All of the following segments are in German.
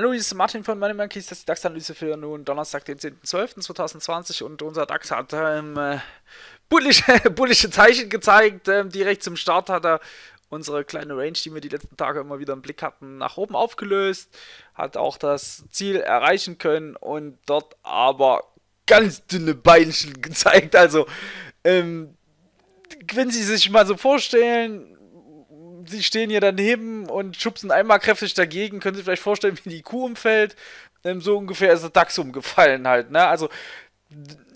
Hallo, hier ist Martin von Money Monkeys, das ist die DAX-Analyse für nun Donnerstag, den 10.12.2020 und unser DAX hat ähm, äh, bullische, bullische Zeichen gezeigt. Ähm, direkt zum Start hat er unsere kleine Range, die wir die letzten Tage immer wieder im Blick hatten, nach oben aufgelöst, hat auch das Ziel erreichen können und dort aber ganz dünne Beinchen gezeigt. Also, ähm, wenn Sie sich mal so vorstellen, sie stehen hier daneben und schubsen einmal kräftig dagegen. Können Sie vielleicht vorstellen, wie die Kuh umfällt? Ähm, so ungefähr ist der DAX umgefallen halt. Ne? Also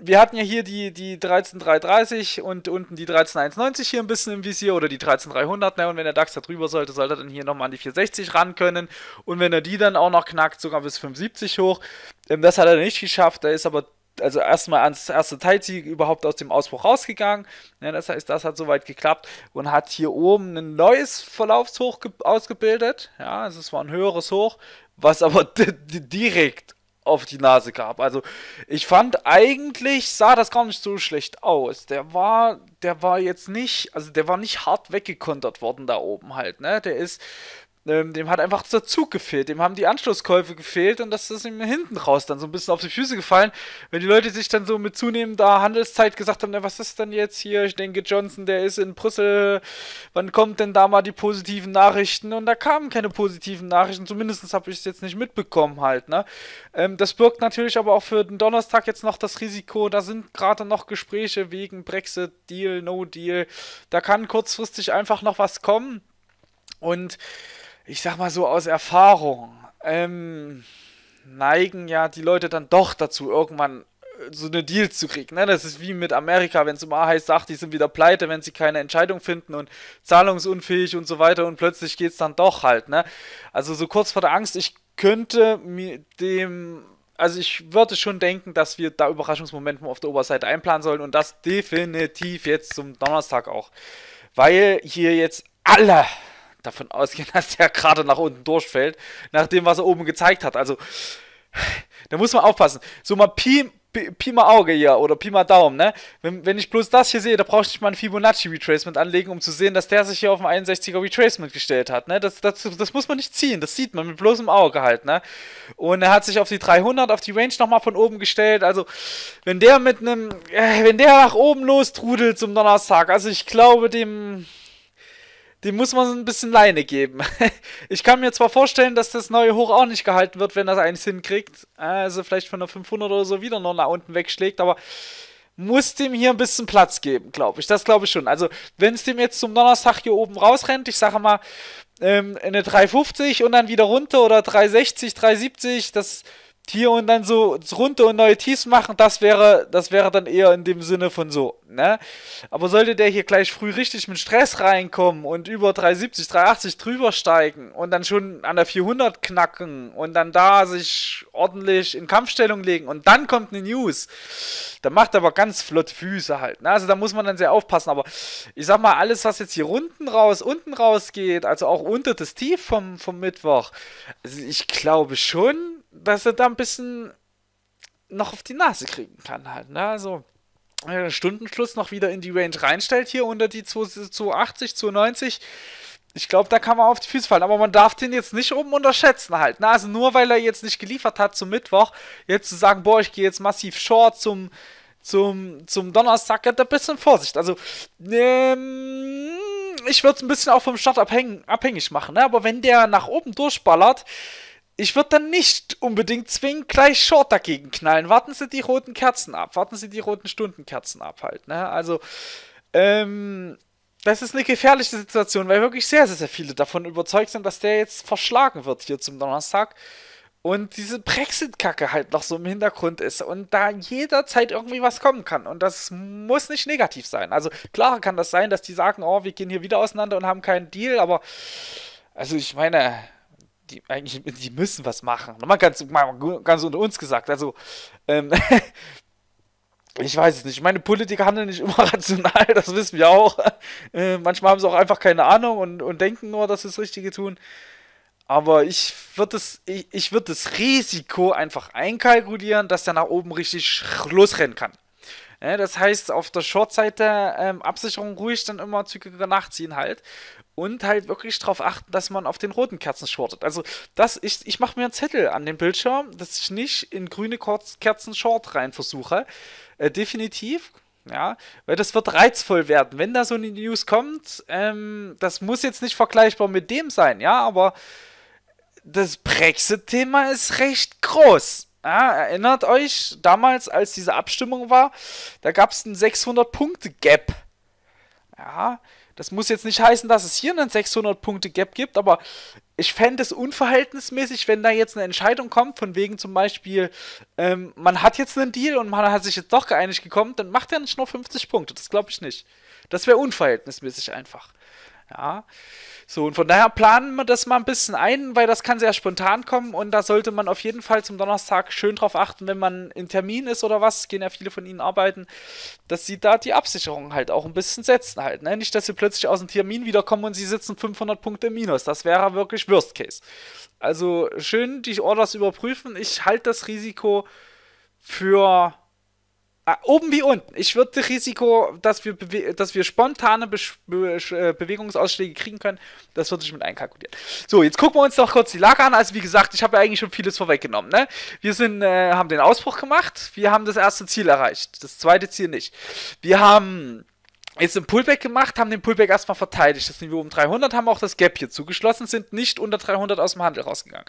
wir hatten ja hier die, die 13330 und unten die 13190 hier ein bisschen im Visier oder die 13300. Ne? Und wenn der DAX da drüber sollte, sollte er dann hier nochmal an die 460 ran können. Und wenn er die dann auch noch knackt, sogar bis 570 hoch. Ähm, das hat er nicht geschafft. Da ist aber also erstmal ans erste Teilziel überhaupt aus dem Ausbruch rausgegangen. Ja, das heißt, das hat soweit geklappt und hat hier oben ein neues Verlaufshoch ausgebildet. Ja, also es war ein höheres Hoch, was aber direkt auf die Nase gab. Also ich fand eigentlich sah das gar nicht so schlecht aus. Der war, der war jetzt nicht, also der war nicht hart weggekontert worden da oben halt. Ne, der ist ähm, dem hat einfach der Zug gefehlt, dem haben die Anschlusskäufe gefehlt und das ist ihm hinten raus dann so ein bisschen auf die Füße gefallen, wenn die Leute sich dann so mit zunehmender Handelszeit gesagt haben, na, was ist denn jetzt hier, ich denke Johnson, der ist in Brüssel, wann kommt denn da mal die positiven Nachrichten und da kamen keine positiven Nachrichten, zumindest habe ich es jetzt nicht mitbekommen halt, ne. Ähm, das birgt natürlich aber auch für den Donnerstag jetzt noch das Risiko, da sind gerade noch Gespräche wegen Brexit, Deal, No Deal, da kann kurzfristig einfach noch was kommen und ich sag mal so aus Erfahrung, ähm, neigen ja die Leute dann doch dazu, irgendwann äh, so eine Deal zu kriegen. Ne? Das ist wie mit Amerika, wenn es um A heißt, ach, die sind wieder pleite, wenn sie keine Entscheidung finden und zahlungsunfähig und so weiter und plötzlich geht es dann doch halt. Ne? Also so kurz vor der Angst, ich könnte mir dem, also ich würde schon denken, dass wir da Überraschungsmomentum auf der Oberseite einplanen sollen und das definitiv jetzt zum Donnerstag auch. Weil hier jetzt alle davon ausgehen, dass der gerade nach unten durchfällt, nach dem, was er oben gezeigt hat. Also, da muss man aufpassen. So mal Pi, Pi, Pi mal Auge hier oder Pi mal Daumen, ne? Wenn, wenn ich bloß das hier sehe, da brauche ich nicht mal ein Fibonacci-Retracement anlegen, um zu sehen, dass der sich hier auf ein 61er Retracement gestellt hat, ne? Das, das, das muss man nicht ziehen, das sieht man mit bloßem Auge halt, ne? Und er hat sich auf die 300, auf die Range nochmal von oben gestellt, also wenn der mit einem, äh, wenn der nach oben lostrudelt zum Donnerstag, also ich glaube dem die muss man so ein bisschen Leine geben. Ich kann mir zwar vorstellen, dass das neue Hoch auch nicht gehalten wird, wenn das eins hinkriegt. Äh, also vielleicht von der 500 oder so wieder noch nach unten wegschlägt, aber muss dem hier ein bisschen Platz geben, glaube ich. Das glaube ich schon. Also, wenn es dem jetzt zum Donnerstag hier oben rausrennt, ich sage mal ähm, eine 350 und dann wieder runter oder 360, 370, das hier und dann so runter und neue Tees machen, das wäre, das wäre dann eher in dem Sinne von so, ne? Aber sollte der hier gleich früh richtig mit Stress reinkommen und über 370, 380 drüber steigen und dann schon an der 400 knacken und dann da sich ordentlich in Kampfstellung legen und dann kommt eine News, dann macht er aber ganz flott Füße halt, ne? Also da muss man dann sehr aufpassen, aber ich sag mal, alles, was jetzt hier unten raus, unten raus geht, also auch unter das Tief vom, vom Mittwoch, also ich glaube schon, dass er da ein bisschen noch auf die Nase kriegen kann halt. Ne? Also Stundenschluss noch wieder in die Range reinstellt hier unter die 280, 290. Ich glaube, da kann man auf die Füße fallen. Aber man darf den jetzt nicht oben unterschätzen halt. Ne? Also nur weil er jetzt nicht geliefert hat zum Mittwoch, jetzt zu sagen, boah, ich gehe jetzt massiv short zum, zum, zum Donnerstag, hat ein bisschen Vorsicht. Also, ähm, ich würde es ein bisschen auch vom Start abhäng abhängig machen. Ne? Aber wenn der nach oben durchballert, ich würde dann nicht unbedingt zwingend gleich Short dagegen knallen. Warten Sie die roten Kerzen ab. Warten Sie die roten Stundenkerzen ab halt. Ne? Also, ähm, das ist eine gefährliche Situation, weil wirklich sehr, sehr, sehr viele davon überzeugt sind, dass der jetzt verschlagen wird hier zum Donnerstag. Und diese Brexit-Kacke halt noch so im Hintergrund ist und da jederzeit irgendwie was kommen kann. Und das muss nicht negativ sein. Also klar kann das sein, dass die sagen, oh, wir gehen hier wieder auseinander und haben keinen Deal, aber also ich meine, die eigentlich, die müssen was machen. Nochmal ganz, ganz unter uns gesagt. Also, ähm, ich weiß es nicht. meine, Politiker handeln nicht immer rational, das wissen wir auch. Äh, manchmal haben sie auch einfach keine Ahnung und, und denken nur, dass sie das Richtige tun. Aber ich würde das, ich, ich würd das Risiko einfach einkalkulieren, dass der nach oben richtig losrennen kann. Ja, ne, das heißt, auf der Short-Seite ähm, Absicherung ruhig dann immer zügiger nachziehen halt. Und halt wirklich darauf achten, dass man auf den roten Kerzen shortet. Also, das, ich, ich mache mir einen Zettel an den Bildschirm, dass ich nicht in grüne Kerzen Short rein versuche. Äh, definitiv. Ja, weil das wird reizvoll werden. Wenn da so eine News kommt, ähm, das muss jetzt nicht vergleichbar mit dem sein, ja, aber das Brexit-Thema ist recht groß. Ja, ah, erinnert euch, damals, als diese Abstimmung war, da gab es einen 600-Punkte-Gap. Ja, das muss jetzt nicht heißen, dass es hier einen 600-Punkte-Gap gibt, aber ich fände es unverhältnismäßig, wenn da jetzt eine Entscheidung kommt, von wegen zum Beispiel, ähm, man hat jetzt einen Deal und man hat sich jetzt doch geeinigt gekommen, dann macht er nicht nur 50 Punkte. Das glaube ich nicht. Das wäre unverhältnismäßig einfach. Ja. So, und von daher planen wir das mal ein bisschen ein, weil das kann sehr spontan kommen und da sollte man auf jeden Fall zum Donnerstag schön drauf achten, wenn man in Termin ist oder was, gehen ja viele von ihnen arbeiten, dass sie da die Absicherung halt auch ein bisschen setzen halt. Ne? Nicht, dass sie plötzlich aus dem Termin wiederkommen und sie sitzen 500 Punkte im Minus. Das wäre wirklich Worst Case. Also schön die Orders überprüfen. Ich halte das Risiko für Ah, oben wie unten. Ich würde das Risiko, dass wir, dass wir spontane Be Be äh, Bewegungsausschläge kriegen können, das würde ich mit einkalkulieren. So, jetzt gucken wir uns noch kurz die Lage an. Also wie gesagt, ich habe ja eigentlich schon vieles vorweggenommen. Ne? Wir sind, äh, haben den Ausbruch gemacht. Wir haben das erste Ziel erreicht. Das zweite Ziel nicht. Wir haben jetzt einen Pullback gemacht, haben den Pullback erstmal verteidigt. Das Niveau um 300 haben auch das Gap hier zugeschlossen, sind nicht unter 300 aus dem Handel rausgegangen.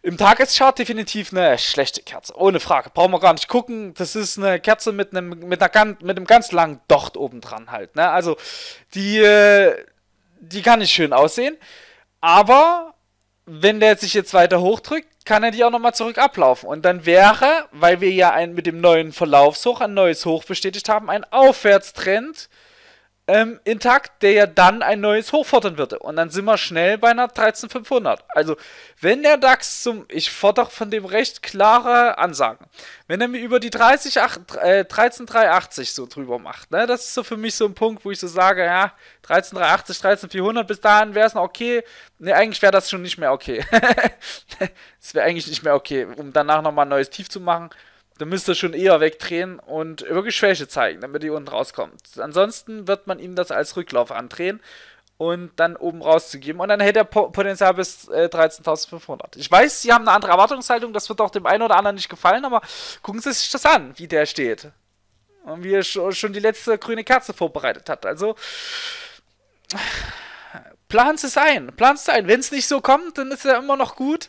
Im Tageschart definitiv eine schlechte Kerze, ohne Frage. Brauchen wir gar nicht gucken. Das ist eine Kerze mit einem, mit einer, ganz, mit einem ganz langen Docht obendran halt. Ne? Also, die, äh, die kann nicht schön aussehen. Aber wenn der sich jetzt weiter hochdrückt, kann er die auch nochmal zurück ablaufen. Und dann wäre, weil wir ja ein, mit dem neuen Verlaufshoch ein neues Hoch bestätigt haben, ein Aufwärtstrend ähm, intakt, der ja dann ein neues Hoch fordern würde. Und dann sind wir schnell bei einer 13500. Also, wenn der DAX zum, ich fordere von dem recht klare Ansagen, wenn er mir über die 30, 8, äh, 13380 so drüber macht, ne, das ist so für mich so ein Punkt, wo ich so sage, ja, 13380, 13400, bis dahin wäre es noch okay. Ne, eigentlich wäre das schon nicht mehr okay. Es wäre eigentlich nicht mehr okay, um danach nochmal ein neues Tief zu machen dann müsste er schon eher wegdrehen und wirklich Schwäche zeigen, damit die unten rauskommt. Ansonsten wird man ihm das als Rücklauf andrehen und dann oben rauszugeben. Und dann hätte er Potenzial bis äh, 13.500. Ich weiß, Sie haben eine andere Erwartungshaltung, das wird auch dem einen oder anderen nicht gefallen, aber gucken Sie sich das an, wie der steht. Und wie er schon die letzte grüne Kerze vorbereitet hat. Also, planen es ein. Planen es ein. Wenn es nicht so kommt, dann ist er immer noch gut.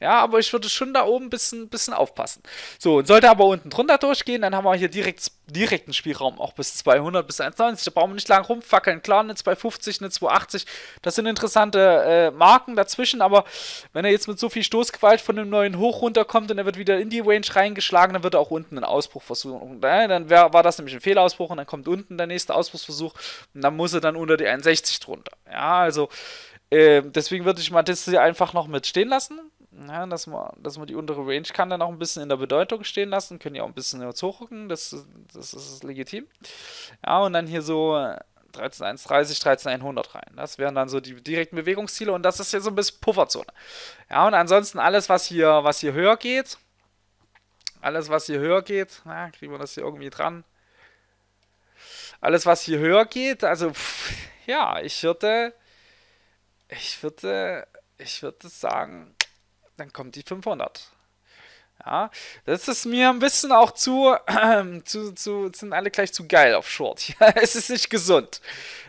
Ja, aber ich würde schon da oben ein bisschen, bisschen aufpassen. So, und sollte aber unten drunter durchgehen, dann haben wir hier direkt, direkten Spielraum, auch bis 200, bis 1,90. Da brauchen wir nicht lang rumfackeln. Klar, eine 2,50, eine 2,80, das sind interessante äh, Marken dazwischen, aber wenn er jetzt mit so viel Stoßgewalt von dem neuen hoch runterkommt und er wird wieder in die Range reingeschlagen, dann wird er auch unten einen Ausbruch versuchen. Ne, dann wär, war das nämlich ein Fehlausbruch und dann kommt unten der nächste Ausbruchsversuch und dann muss er dann unter die 1,60 drunter. Ja, also äh, deswegen würde ich Matisse einfach noch mit stehen lassen. Ja, dass, man, dass man die untere Range kann dann auch ein bisschen in der Bedeutung stehen lassen, können ja auch ein bisschen hochrücken, das, das ist legitim. Ja, und dann hier so 13.130, 13.100 rein. Das wären dann so die direkten Bewegungsziele und das ist hier so ein bisschen Pufferzone. Ja, und ansonsten alles, was hier, was hier höher geht, alles, was hier höher geht, na, kriegen wir das hier irgendwie dran. Alles, was hier höher geht, also, pff, ja, ich würde, ich würde, ich würde sagen, dann kommt die 500. Ja, das ist mir ein bisschen auch zu, äh, zu, zu, sind alle gleich zu geil auf Short. es ist nicht gesund.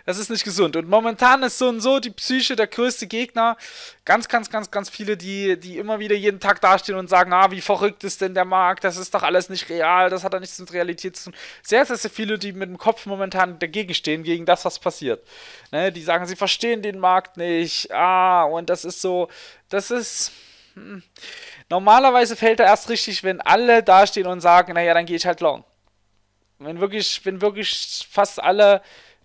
Es ist nicht gesund. Und momentan ist so und so die Psyche der größte Gegner. Ganz, ganz, ganz, ganz viele, die, die immer wieder jeden Tag dastehen und sagen, ah, wie verrückt ist denn der Markt? Das ist doch alles nicht real. Das hat doch nichts mit Realität zu tun. Sehr, sehr, sehr viele, die mit dem Kopf momentan dagegen stehen, gegen das, was passiert. Ne? Die sagen, sie verstehen den Markt nicht. Ah, und das ist so, das ist Normalerweise fällt er erst richtig, wenn alle dastehen und sagen, naja, dann gehe ich halt long. Wenn wirklich, wenn wirklich fast alle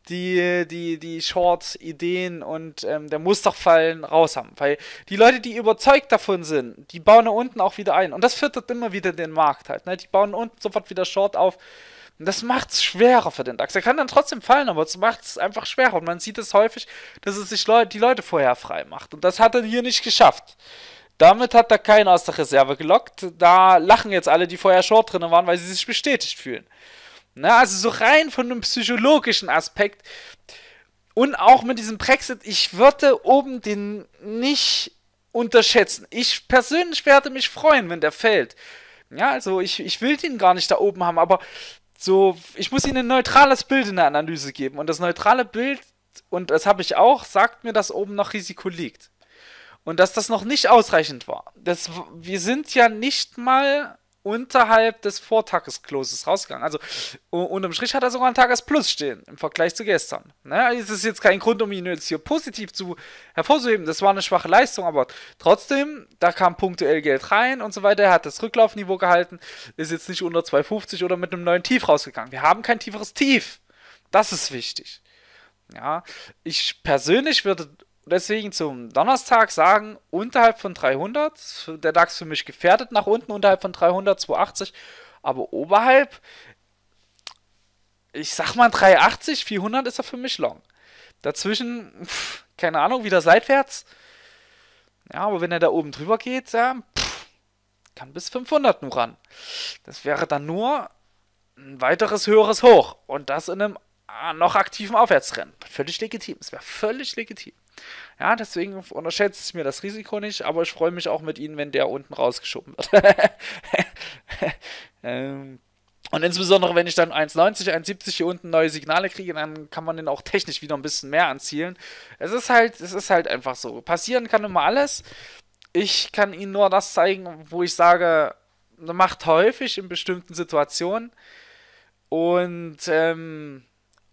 die, die, die Short-Ideen und ähm, der Musterfallen raus haben. Weil die Leute, die überzeugt davon sind, die bauen da unten auch wieder ein. Und das füttert immer wieder den Markt halt. Ne? Die bauen unten sofort wieder Short auf. Und das macht es schwerer für den DAX. Er kann dann trotzdem fallen, aber es macht es einfach schwerer. Und man sieht es häufig, dass es sich Leute, die Leute vorher frei macht. Und das hat er hier nicht geschafft. Damit hat da keiner aus der Reserve gelockt. Da lachen jetzt alle, die vorher Short drin waren, weil sie sich bestätigt fühlen. Na, also so rein von einem psychologischen Aspekt. Und auch mit diesem Brexit, ich würde oben den nicht unterschätzen. Ich persönlich werde mich freuen, wenn der fällt. Ja, also ich, ich will den gar nicht da oben haben, aber so, ich muss ihnen ein neutrales Bild in der Analyse geben. Und das neutrale Bild, und das habe ich auch, sagt mir, dass oben noch Risiko liegt. Und dass das noch nicht ausreichend war. Das, wir sind ja nicht mal unterhalb des Vortageskloses rausgegangen. Also unterm Strich hat er sogar ein Tagesplus stehen im Vergleich zu gestern. Ne? Es ist jetzt kein Grund, um ihn jetzt hier positiv zu hervorzuheben. Das war eine schwache Leistung, aber trotzdem, da kam punktuell Geld rein und so weiter. Er hat das Rücklaufniveau gehalten, ist jetzt nicht unter 2,50 oder mit einem neuen Tief rausgegangen. Wir haben kein tieferes Tief. Das ist wichtig. Ja, ich persönlich würde deswegen zum Donnerstag sagen, unterhalb von 300, der DAX für mich gefährdet nach unten, unterhalb von 300, 280, aber oberhalb, ich sag mal 380, 400 ist er für mich long. Dazwischen, pff, keine Ahnung, wieder seitwärts. Ja, aber wenn er da oben drüber geht, ja, pff, kann bis 500 nur ran. Das wäre dann nur ein weiteres höheres Hoch und das in einem ah, noch aktiven Aufwärtstrend. Völlig legitim, es wäre völlig legitim. Ja, deswegen unterschätze ich mir das Risiko nicht, aber ich freue mich auch mit ihnen, wenn der unten rausgeschoben wird. Ähm, und insbesondere, wenn ich dann 1,90, 1,70 hier unten neue Signale kriege, dann kann man den auch technisch wieder ein bisschen mehr anzielen. Es ist halt, es ist halt einfach so. Passieren kann immer alles. Ich kann ihnen nur das zeigen, wo ich sage, macht häufig in bestimmten Situationen. Und ähm,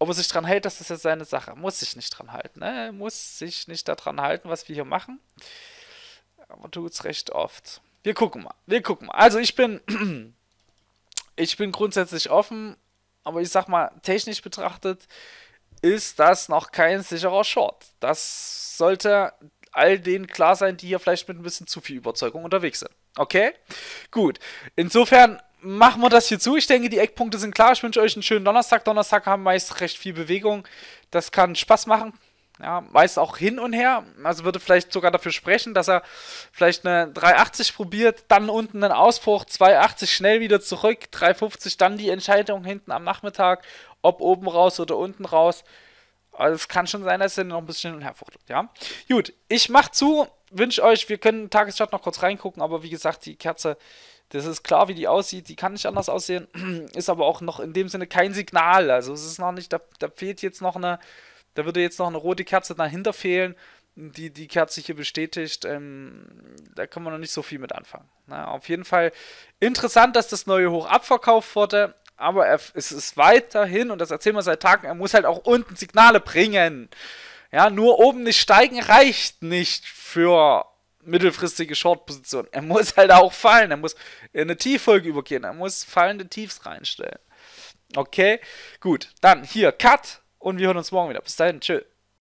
ob er sich dran hält, das ist jetzt seine Sache. Muss sich nicht dran halten. Ne? Muss sich nicht daran halten, was wir hier machen. Aber tut's recht oft. Wir gucken mal. Wir gucken mal. Also ich bin. ich bin grundsätzlich offen, aber ich sag mal, technisch betrachtet ist das noch kein sicherer Short. Das sollte all denen klar sein, die hier vielleicht mit ein bisschen zu viel Überzeugung unterwegs sind. Okay? Gut. Insofern machen wir das hier zu. Ich denke, die Eckpunkte sind klar. Ich wünsche euch einen schönen Donnerstag. Donnerstag haben meist recht viel Bewegung. Das kann Spaß machen. Ja, meist auch hin und her. Also würde vielleicht sogar dafür sprechen, dass er vielleicht eine 380 probiert, dann unten einen Ausbruch, 280 schnell wieder zurück, 350 dann die Entscheidung hinten am Nachmittag, ob oben raus oder unten raus. Also es kann schon sein, dass er noch ein bisschen hin und her fuchtelt, ja. Gut, ich mach zu, wünsche euch, wir können Tagesstart noch kurz reingucken, aber wie gesagt, die Kerze das ist klar, wie die aussieht. Die kann nicht anders aussehen. Ist aber auch noch in dem Sinne kein Signal. Also es ist noch nicht, da, da fehlt jetzt noch eine, da würde jetzt noch eine rote Kerze dahinter fehlen, die die Kerze hier bestätigt. Ähm, da kann man noch nicht so viel mit anfangen. Na, auf jeden Fall interessant, dass das neue hoch abverkauft wurde. Aber er, es ist weiterhin, und das erzählen wir seit Tagen, er muss halt auch unten Signale bringen. Ja, nur oben nicht steigen reicht nicht für mittelfristige Short-Position. Er muss halt auch fallen. Er muss in eine Tieffolge übergehen. Er muss fallende Tiefs reinstellen. Okay, gut. Dann hier, Cut. Und wir hören uns morgen wieder. Bis dahin, tschüss.